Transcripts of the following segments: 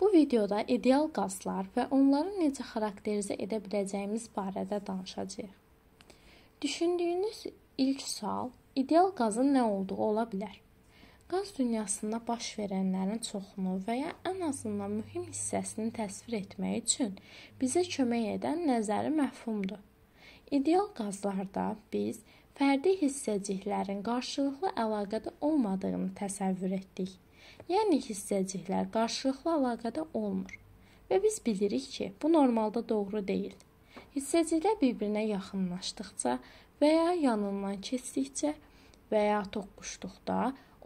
Bu videoda ideal qazlar və onları necə xarakterizə edə biləcəyimiz barədə danışacağıq. Düşündüyünüz ilk sual ideal qazın nə olduğu ola bilər. Qaz dünyasında baş verənlərin çoxunu və ya ən azından mühim hissəsini təsvir etmək üçün bizə kömək edən nəzəri məfhumdur. İdeal qazlarda biz fərdi hissəciklərin qarşılıqlı əlaqədə olmadığını təsəvvür etdik yəni hissəciklər qarşılıqlı əlaqədə olmur. Və biz bilirik ki, bu normalda doğru deyil. Hissəciklər bir-birinə yaxınlaşdıkca və ya yanından keçdikcə və ya toqquşduqda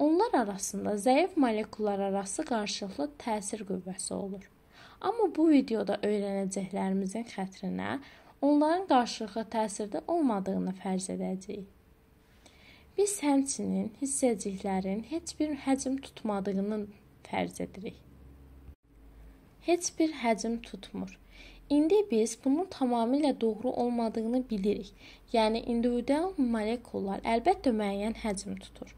onlar arasında zəif molekullar arası qarşılıqlı təsir qüvvəsi olur. Amma bu videoda öyrənəcəklərimizin xətrinə onların qarşılıqlı təsirdə olmadığını fərz edəcəyik. Biz həmçinin hissəciklərin heç bir həcm tutmadığının fərz edirik. Heç bir həcm tutmur. İndi biz bunun tamamilə doğru olmadığını bilirik. Yəni individual molekullar əlbəttə müəyyən həcm tutur.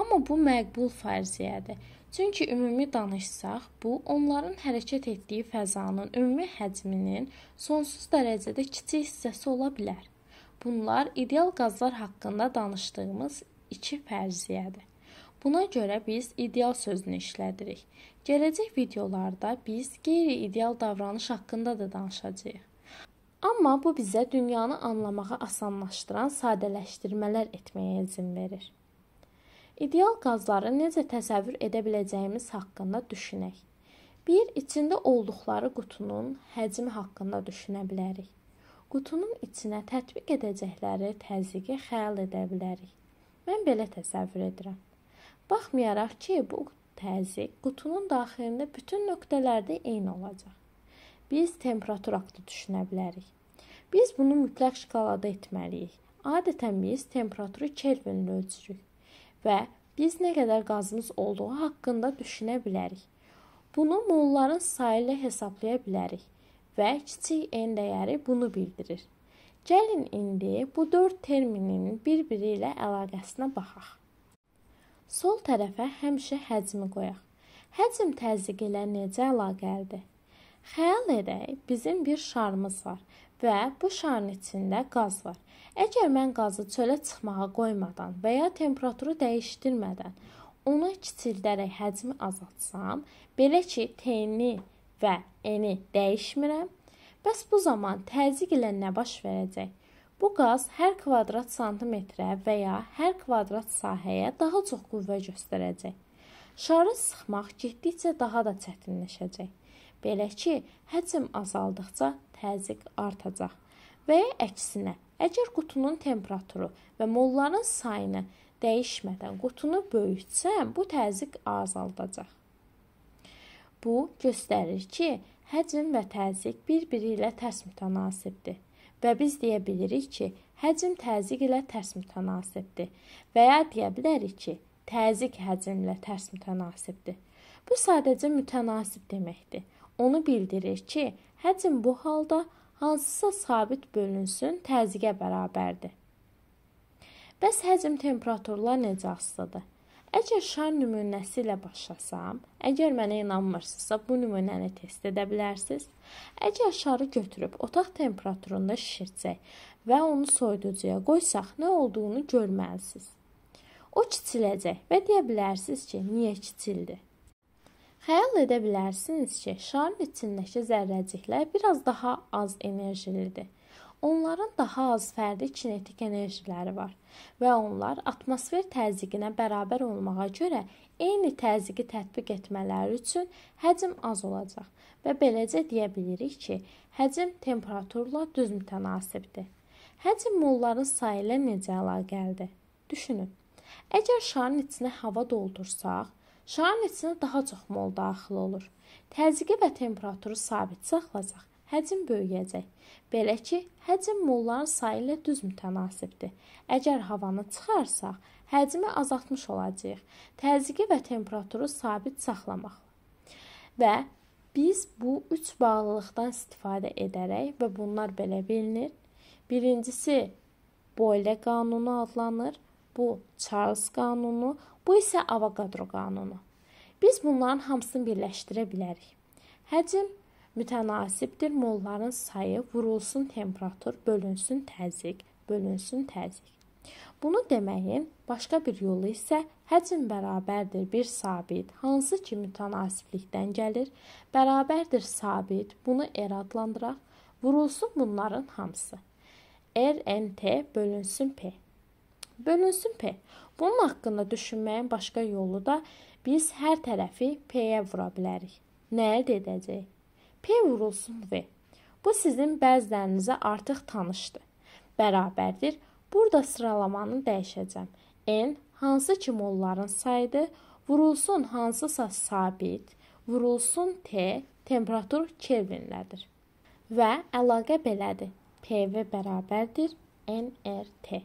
Amma bu məqbul fərziyyədir. Çünki ümumi danışsaq, bu onların hərəkət etdiyi fəzanın ümumi həcminin sonsuz dərəcədə kiçik hissəsi ola bilər. Bunlar ideal qazlar haqqında danışdığımız iki fərziyyədir. Buna görə biz ideal sözünü işlədirik. Gələcək videolarda biz qeyri-ideal davranış haqqında da danışacağıq. Amma bu bizə dünyanı anlamağı asanlaşdıran sadələşdirmələr etməyə izin verir. İdeal qazları necə təsəvvür edə biləcəyimiz haqqında düşünək. Bir içində olduqları qutunun həcmi haqqında düşünə bilərik. Qutunun içinə tətbiq edəcəkləri təzyiqi xəyal edə bilərik. Mən belə təsəvvür edirəm. Baxmayaraq ki, bu təzyiq qutunun daxilində bütün nöqtələrdə eyni olacaq. Biz temperatur haqqında düşünə bilərik. Biz bunu mütləq şkalada etməliyik. Adətən biz temperaturu Kelvinlə ölçürük və biz nə qədər qazımız olduğu haqqında düşünə bilərik. Bunu molların sayı ilə hesablaya bilərik və kiçik n dəyəri bunu bildirir. Gəlin indi bu dörd terminin bir-biri ilə əlaqəsinə baxaq. Sol tərəfə həmişə həcmi qoyaq. Həcm təzyiqi ilə necə əlaqəlidir? Xəyal edək, bizim bir şarımız var və bu şarın içində qaz var. Əgər mən qazı çölə çıxmağa qoymadan və ya temperaturu dəyişdirmədən onu kiçildərək həcmi azaltsam, belə ki, T-ni və N-i dəyişmirəm, Bəs bu zaman təzyiq ilə nə baş verəcək? Bu qaz hər kvadrat santimetrə və ya hər kvadrat sahəyə daha çox qüvvə göstərəcək. Şarı sıxmaq getdikcə daha da çətinləşəcək. Belə ki, həcm azaldıqca təzyiq artacaq. Və ya əksinə, əgər qutunun temperaturu və molların sayını dəyişmədən qutunu böyütsəm, bu təzyiq azaldacaq. Bu göstərir ki, Həcm və təzyiq bir-biri ilə tərs mütənasibdir və biz deyə bilirik ki, həcm təzyiq ilə tərs mütənasibdir və ya deyə bilərik ki, təzyiq həcmlə tərs mütənasibdir. Bu sadəcə mütənasib deməkdir. Onu bildirir ki, həcm bu halda hansısa sabit bölünsün təzyiqə bərabərdir. Bəs həcm temperaturla necə asılıdır? Əgər şar nümunəsi ilə başlasam, əgər mənə inanmırsınızsa, bu nümunəni test edə bilərsiniz. Əgər şarı götürüb otaq temperaturunda şişirtsək və onu soyuducuya qoysaq, nə olduğunu görməlisiniz. O kiçiləcək və deyə bilərsiniz ki, niyə kiçildi? Xəyal edə bilərsiniz ki, şarın içindəki zərrəciklər biraz daha az enerjilidir. Onların daha az fərdi kinetik enerjiləri var və onlar atmosfer təzyiqinə bərabər olmağa görə eyni təzyiqi tətbiq etmələri üçün həcm az olacaq və beləcə deyə bilirik ki, həcm temperaturla düz mütənasibdir. Həcm molların sayı ilə necə əlaqəlidir? Düşünün. Əgər şarın içinə hava doldursaq, şarın içinə daha çox mol daxil olur. Təzyiqi və temperaturu sabit saxlasaq, həcm böyüyəcək. Belə ki, həcm molların sayı ilə düz mütənasibdir. Əgər havanı çıxarsaq, həcmi azaltmış olacağıq. Təzyiqi və temperaturu sabit saxlamaq. Və biz bu üç bağlılıqdan istifadə edərək və bunlar belə bilinir. Birincisi Boyle qanunu adlanır. Bu Charles qanunu, bu isə Avogadro qanunu. Biz bunların hamısını birləşdirə bilərik. Həcm mütənasibdir molların sayı, vurulsun temperatur, bölünsün təzyiq, bölünsün təzyiq. Bunu deməyin başqa bir yolu isə həcm bərabərdir bir sabit, hansı ki mütənasiblikdən gəlir, bərabərdir sabit, bunu r er adlandıraq. Vurulsun bunların hamısı. RNT er, bölünsün P. Bölünsün P. Bunun haqqında düşünməyin başqa yolu da biz hər tərəfi P-yə vura bilərik. Nə əldə edəcəyik? P vurulsun V. Bu sizin bəzilərinizə artıq tanışdır. Bərabərdir. Burada sıralamanı dəyişəcəm. N hansı ki molların sayıdır, vurulsun hansısa sabit, vurulsun T temperatur Kelvinlədir. Və əlaqə belədir. PV bərabərdir nRT.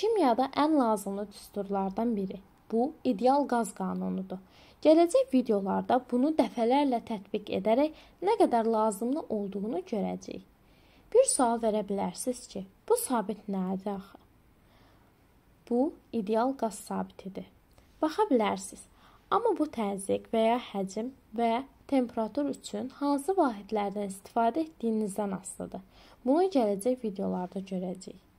Kimyada ən lazımlı düsturlardan biri. Bu ideal qaz qanunudur. Gələcək videolarda bunu dəfələrlə tətbiq edərək nə qədər lazımlı olduğunu görəcəyik. Bir sual verə bilərsiniz ki, bu sabit nədir axı? Bu ideal qaz sabitidir. Baxa bilərsiniz. Amma bu təzyiq və ya həcm və temperatur üçün hansı vahidlərdən istifadə etdiyinizdən asılıdır. Bunu gələcək videolarda görəcəyik.